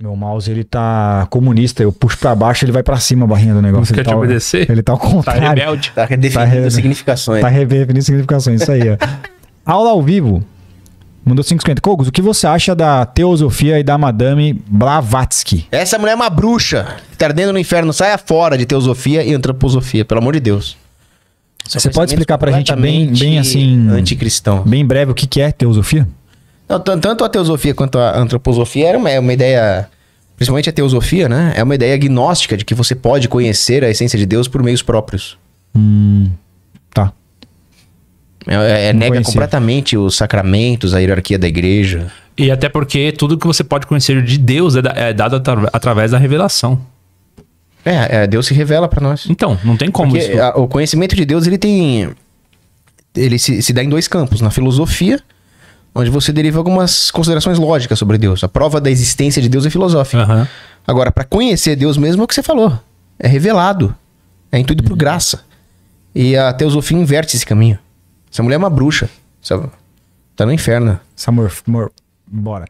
Meu mouse, ele tá comunista. Eu puxo pra baixo, ele vai pra cima a barrinha do negócio. Quer ele tá te tá, obedecer? Ele tá ao tá contrário. Tá rebelde. Tá redefinindo tá re... significações. Tá redefinindo significações, isso aí, ó. Aula ao vivo. Mandou 550. Cogos, o que você acha da teosofia e da madame Blavatsky? Essa mulher é uma bruxa. Tá ardendo no inferno. Saia fora de teosofia e antroposofia, pelo amor de Deus. você pode explicar pra gente bem, bem assim... Anticristão. Bem breve o que, que é teosofia? Não, tanto a teosofia quanto a antroposofia era uma, é uma ideia. Principalmente a teosofia, né? É uma ideia gnóstica de que você pode conhecer a essência de Deus por meios próprios. Hum, tá. É, é, é nega completamente os sacramentos, a hierarquia da igreja. E até porque tudo que você pode conhecer de Deus é, da, é dado atra, através da revelação. É, é, Deus se revela para nós. Então, não tem como porque isso. A, o conhecimento de Deus, ele tem. Ele se, se dá em dois campos: na filosofia onde você deriva algumas considerações lógicas sobre Deus. A prova da existência de Deus é filosófica. Uhum. Agora, para conhecer Deus mesmo é o que você falou. É revelado. É intuito uhum. por graça. E a teosofia inverte esse caminho. Essa mulher é uma bruxa. Sabe? Tá no inferno. Essa mor... Bora.